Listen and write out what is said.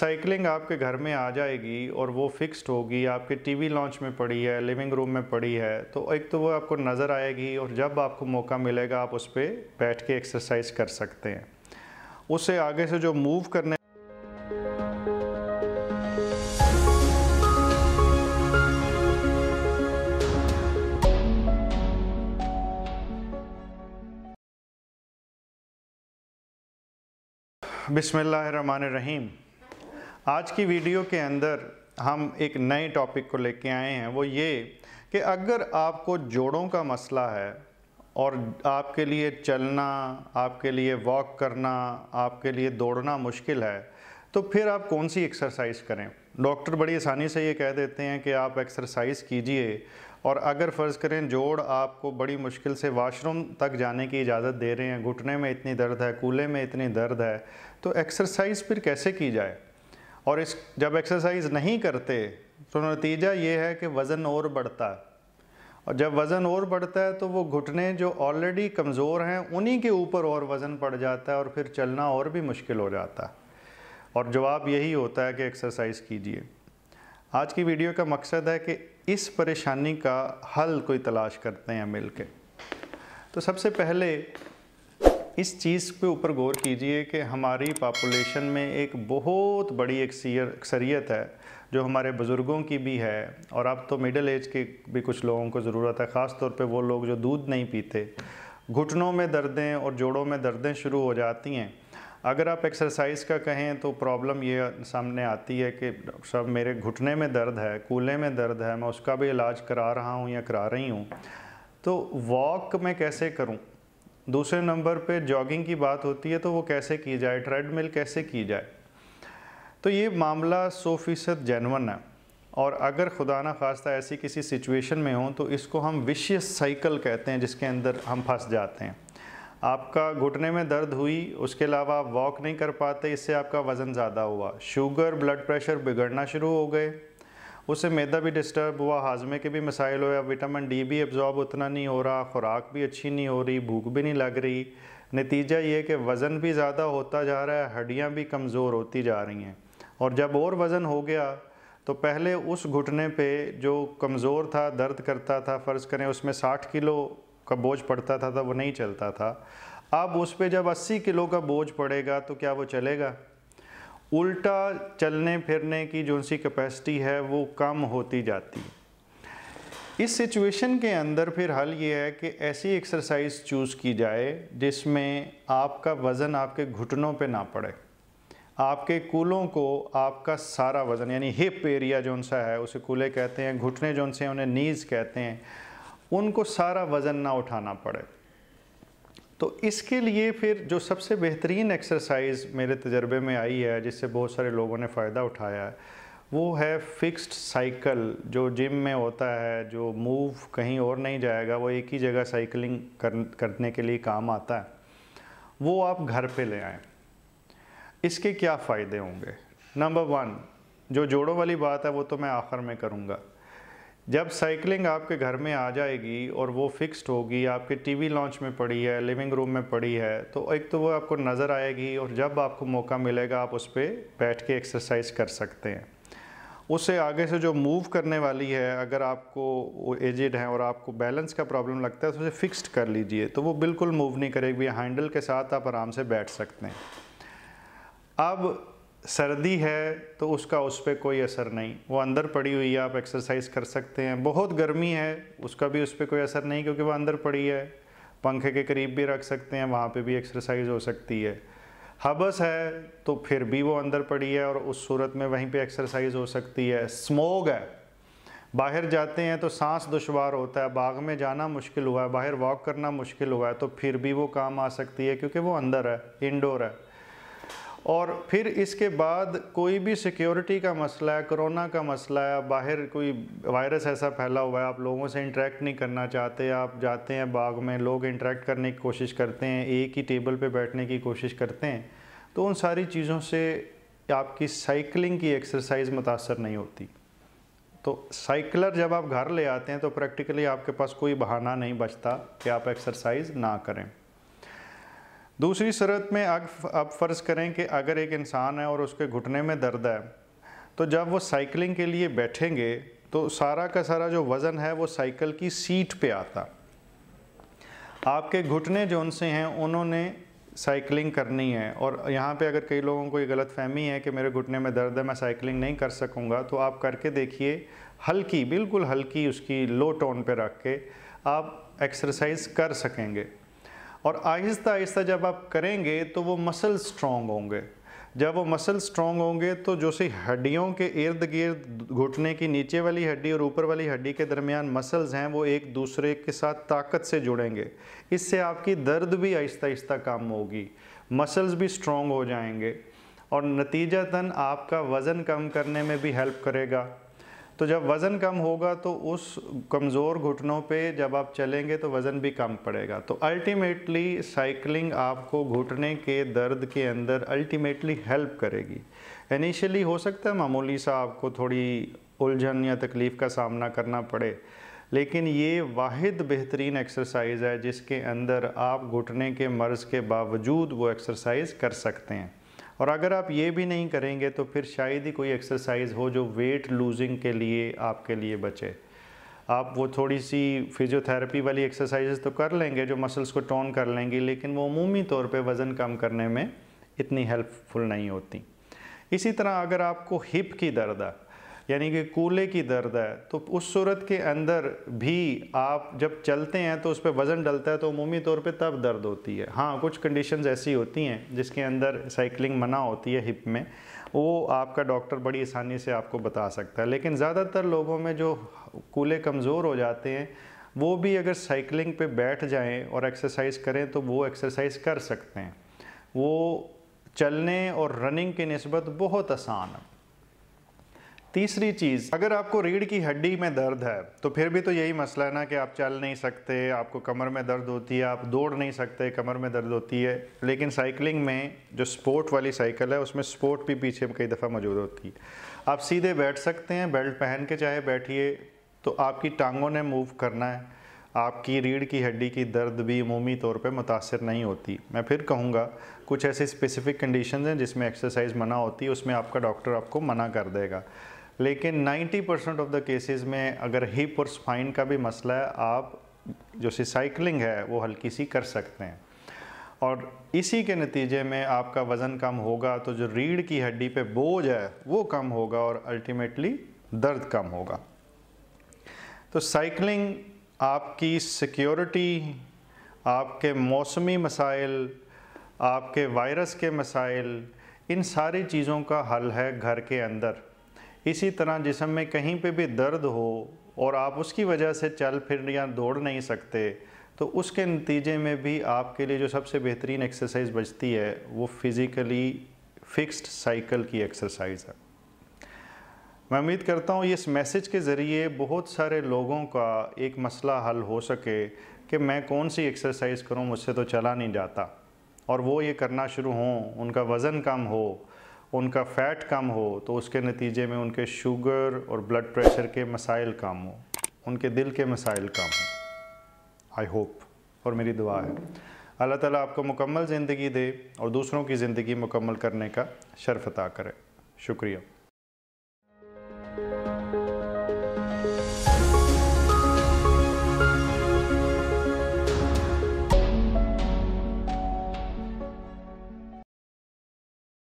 cycling आपके घर में आ जाएगी और वो फिक्स्ड होगी आपके टीवी लॉन्च में पड़ी है लिविंग रूम में पड़ी है तो एक तो वो आपको नज़र आएगी और जब आपको मौका मिलेगा आप उस पर बैठ के एक्सरसाइज कर सकते हैं उससे आगे से जो मूव करने रहीम आज की वीडियो के अंदर हम एक नए टॉपिक को लेके आए हैं वो ये कि अगर आपको जोड़ों का मसला है और आपके लिए चलना आपके लिए वॉक करना आपके लिए दौड़ना मुश्किल है तो फिर आप कौन सी एक्सरसाइज करें डॉक्टर बड़ी आसानी से ये कह देते हैं कि आप एक्सरसाइज कीजिए और अगर फ़र्ज़ करें जोड़ आपको बड़ी मुश्किल से वाशरूम तक जाने की इजाज़त दे रहे हैं घुटने में इतनी दर्द है कूल्हे में इतनी दर्द है तो एक्सरसाइज फिर कैसे की जाए और इस जब एक्सरसाइज नहीं करते तो नतीजा ये है कि वज़न और बढ़ता है और जब वज़न और बढ़ता है तो वो घुटने जो ऑलरेडी कमज़ोर हैं उन्हीं के ऊपर और वज़न पड़ जाता है और फिर चलना और भी मुश्किल हो जाता है और जवाब यही होता है कि एक्सरसाइज कीजिए आज की वीडियो का मकसद है कि इस परेशानी का हल कोई तलाश करते हैं मिल के तो सबसे पहले इस चीज़ के ऊपर गौर कीजिए कि हमारी पापुलेशन में एक बहुत बड़ी एक अक्सरियत है जो हमारे बुज़ुर्गों की भी है और अब तो मिडिल एज के भी कुछ लोगों को ज़रूरत है ख़ास तौर पे वो लोग जो दूध नहीं पीते घुटनों में दर्दें और जोड़ों में दर्दें शुरू हो जाती हैं अगर आप एक्सरसाइज का कहें तो प्रॉब्लम ये सामने आती है कि डॉक्टर साहब मेरे घुटने में दर्द है कूल्हे में दर्द है मैं उसका भी इलाज करा रहा हूँ या करा रही हूँ तो वॉक मैं कैसे करूँ दूसरे नंबर पे जॉगिंग की बात होती है तो वो कैसे की जाए ट्रेडमिल कैसे की जाए तो ये मामला सौ फीसद जैनवन है और अगर खुदा ना खास्ता ऐसी किसी सिचुएशन में हो तो इसको हम विश्य साइकिल कहते हैं जिसके अंदर हम फंस जाते हैं आपका घुटने में दर्द हुई उसके अलावा आप वॉक नहीं कर पाते इससे आपका वज़न ज़्यादा हुआ शुगर ब्लड प्रेशर बिगड़ना शुरू हो गए उससे मैदा भी डिस्टर्ब हुआ हाजमे के भी मसाइल हुए विटामिन डी भी एब्जॉर्ब उतना नहीं हो रहा ख़ुराक भी अच्छी नहीं हो रही भूख भी नहीं लग रही नतीजा ये कि वज़न भी ज़्यादा होता जा रहा है हड्डियाँ भी कमज़ोर होती जा रही हैं और जब और वज़न हो गया तो पहले उस घुटने पे जो कमज़ोर था दर्द करता था फ़र्ज़ करें उसमें 60 किलो का बोझ पड़ता था तो वो नहीं चलता था अब उस पर जब 80 किलो का बोझ पड़ेगा तो क्या वो चलेगा उल्टा चलने फिरने की जो सी कैपेसिटी है वो कम होती जाती है इस सिचुएशन के अंदर फिर हल ये है कि ऐसी एक्सरसाइज चूज़ की जाए जिसमें आपका वज़न आपके घुटनों पे ना पड़े आपके कूलों को आपका सारा वज़न यानी हिप एरिया जो सा है उसे कूले कहते हैं घुटने जो उनसे उन्हें नीज़ कहते हैं उनको सारा वज़न ना उठाना पड़े तो इसके लिए फिर जो सबसे बेहतरीन एक्सरसाइज मेरे तजर्बे में आई है जिससे बहुत सारे लोगों ने फ़ायदा उठाया है वो है फिक्स्ड साइकिल जो जिम में होता है जो मूव कहीं और नहीं जाएगा वो एक ही जगह साइकिलिंग कर, करने के लिए काम आता है वो आप घर पे ले आएँ इसके क्या फ़ायदे होंगे नंबर वन जो जोड़ों वाली बात है वो तो मैं आखिर में करूँगा जब साइकिलिंग आपके घर में आ जाएगी और वो फिक्स्ड होगी आपके टीवी लॉन्च में पड़ी है लिविंग रूम में पड़ी है तो एक तो वो आपको नज़र आएगी और जब आपको मौका मिलेगा आप उस पर बैठ के एक्सरसाइज कर सकते हैं उससे आगे से जो मूव करने वाली है अगर आपको एजिड हैं और आपको बैलेंस का प्रॉब्लम लगता है तो उसे फिक्स्ड कर लीजिए तो वो बिल्कुल मूव नहीं करेगी हैंडल के साथ आप आराम से बैठ सकते हैं अब सर्दी है तो उसका उस पर कोई असर नहीं वो अंदर पड़ी हुई है आप एक्सरसाइज कर सकते हैं बहुत गर्मी है उसका भी उस पर कोई असर नहीं क्योंकि वह अंदर पड़ी है पंखे के करीब भी रख सकते हैं वहाँ पे भी एक्सरसाइज हो सकती है हबस है तो फिर भी वो अंदर पड़ी है और उस सूरत में वहीं पे एक्सरसाइज हो सकती है स्मोग है बाहर जाते हैं तो सांस दुशवार होता है बाग में जाना मुश्किल हुआ है बाहर वॉक करना मुश्किल हुआ है तो फिर भी वो काम आ सकती है क्योंकि वो अंदर है इनडोर है और फिर इसके बाद कोई भी सिक्योरिटी का मसला है कोरोना का मसला है बाहर कोई वायरस ऐसा फैला हुआ है आप लोगों से इंटरेक्ट नहीं करना चाहते आप जाते हैं बाग में लोग इंटरेक्ट करने की कोशिश करते हैं एक ही टेबल पे बैठने की कोशिश करते हैं तो उन सारी चीज़ों से आपकी साइकिलिंग की एक्सरसाइज मुतासर नहीं होती तो साइकिलर जब आप घर ले आते हैं तो प्रैक्टिकली आपके पास कोई बहाना नहीं बचता कि आप एक्सरसाइज ना करें दूसरी शरत में आप फ़र्ज़ करें कि अगर एक इंसान है और उसके घुटने में दर्द है तो जब वो साइकिलिंग के लिए बैठेंगे तो सारा का सारा जो वज़न है वो साइकिल की सीट पे आता आपके घुटने जो उनसे हैं उन्होंने साइकिलिंग करनी है और यहाँ पे अगर कई लोगों को ये गलत फहमी है कि मेरे घुटने में दर्द है मैं साइकिलिंग नहीं कर सकूँगा तो आप करके देखिए हल्की बिल्कुल हल्की उसकी लो टोन पर रख के आप एक्सरसाइज कर सकेंगे और आहिस्ता आहिस्ता जब आप करेंगे तो वो मसल स्ट्रॉन्ग होंगे जब वो मसल स्ट्रॉन्ग होंगे तो जो सी हड्डियों के इर्द गिर्द घुटने की नीचे वाली हड्डी और ऊपर वाली हड्डी के दरमियान मसल्स हैं वो एक दूसरे के साथ ताकत से जुड़ेंगे इससे आपकी दर्द भी आहिस्ता आहिस्ता कम होगी मसल्स भी स्ट्रॉन्ग हो जाएंगे और नतीजतन आपका वज़न कम करने में भी हेल्प करेगा तो जब वज़न कम होगा तो उस कमज़ोर घुटनों पे जब आप चलेंगे तो वज़न भी कम पड़ेगा तो अल्टीमेटली साइकिलिंग आपको घुटने के दर्द के अंदर अल्टीमेटली हेल्प करेगी इनिशियली हो सकता है मामूली सा आपको थोड़ी उलझन या तकलीफ़ का सामना करना पड़े लेकिन ये वाहिद बेहतरीन एक्सरसाइज है जिसके अंदर आप घुटने के मर्ज़ के बावजूद वो एक्सरसाइज कर सकते हैं और अगर आप ये भी नहीं करेंगे तो फिर शायद ही कोई एक्सरसाइज हो जो वेट लूजिंग के लिए आपके लिए बचे आप वो थोड़ी सी फिजियोथेरेपी वाली एक्सरसाइजेस तो कर लेंगे जो मसल्स को टोन कर लेंगी लेकिन वो अमूमी तौर पे वज़न कम करने में इतनी हेल्पफुल नहीं होती इसी तरह अगर आपको हिप की दर्द है यानी कि कूले की दर्द है तो उस सूरत के अंदर भी आप जब चलते हैं तो उस पर वज़न डलता है तो अमूमी तौर पे तब दर्द होती है हाँ कुछ कंडीशंस ऐसी होती हैं जिसके अंदर साइकिलिंग मना होती है हिप में वो आपका डॉक्टर बड़ी आसानी से आपको बता सकता है लेकिन ज़्यादातर लोगों में जो कूले कमज़ोर हो जाते हैं वो भी अगर साइकिलिंग पे बैठ जाएं और एक्सरसाइज करें तो वो एक्सरसाइज कर सकते हैं वो चलने और रनिंग के नस्बत बहुत आसान है तीसरी चीज़ अगर आपको रीढ़ की हड्डी में दर्द है तो फिर भी तो यही मसला है ना कि आप चल नहीं सकते आपको कमर में दर्द होती है आप दौड़ नहीं सकते कमर में दर्द होती है लेकिन साइकिलिंग में जो स्पोर्ट वाली साइकिल है उसमें स्पोर्ट भी पीछे कई दफ़ा मौजूद होती है आप सीधे बैठ सकते हैं बेल्ट पहन के चाहे बैठिए तो आपकी टांगों ने मूव करना है आपकी रीढ़ की हड्डी की दर्द भी अमूमी तौर पर मुतासर नहीं होती मैं फिर कहूँगा कुछ ऐसे स्पेसिफ़िक कंडीशन हैं जिसमें एक्सरसाइज मना होती है उसमें आपका डॉक्टर आपको मना कर देगा लेकिन 90 परसेंट ऑफ द केसेस में अगर हिप और स्पाइन का भी मसला है आप जो सी साइकिलिंग है वो हल्की सी कर सकते हैं और इसी के नतीजे में आपका वज़न कम होगा तो जो रीढ़ की हड्डी पे बोझ है वो कम होगा और अल्टीमेटली दर्द कम होगा तो साइकिलिंग आपकी सिक्योरिटी आपके मौसमी मसाइल आपके वायरस के मसाइल इन सारी चीज़ों का हल है घर के अंदर इसी तरह जिसम में कहीं पे भी दर्द हो और आप उसकी वजह से चल फिर या दौड़ नहीं सकते तो उसके नतीजे में भी आपके लिए जो सबसे बेहतरीन एक्सरसाइज बचती है वो फिज़िकली फिक्स्ड साइकिल की एक्सरसाइज है मैं उम्मीद करता हूँ इस मैसेज के ज़रिए बहुत सारे लोगों का एक मसला हल हो सके कि मैं कौन सी एक्सरसाइज करूँ मुझसे तो चला नहीं जाता और वो ये करना शुरू हों उनका वज़न कम हो उनका फैट कम हो तो उसके नतीजे में उनके शुगर और ब्लड प्रेशर के मसाइल कम हो उनके दिल के मसाइल कम हो आई होप और मेरी दुआ है अल्लाह ताला आपको मुकम्मल ज़िंदगी दे और दूसरों की ज़िंदगी मुकम्मल करने का शर्फ अता करे शुक्रिया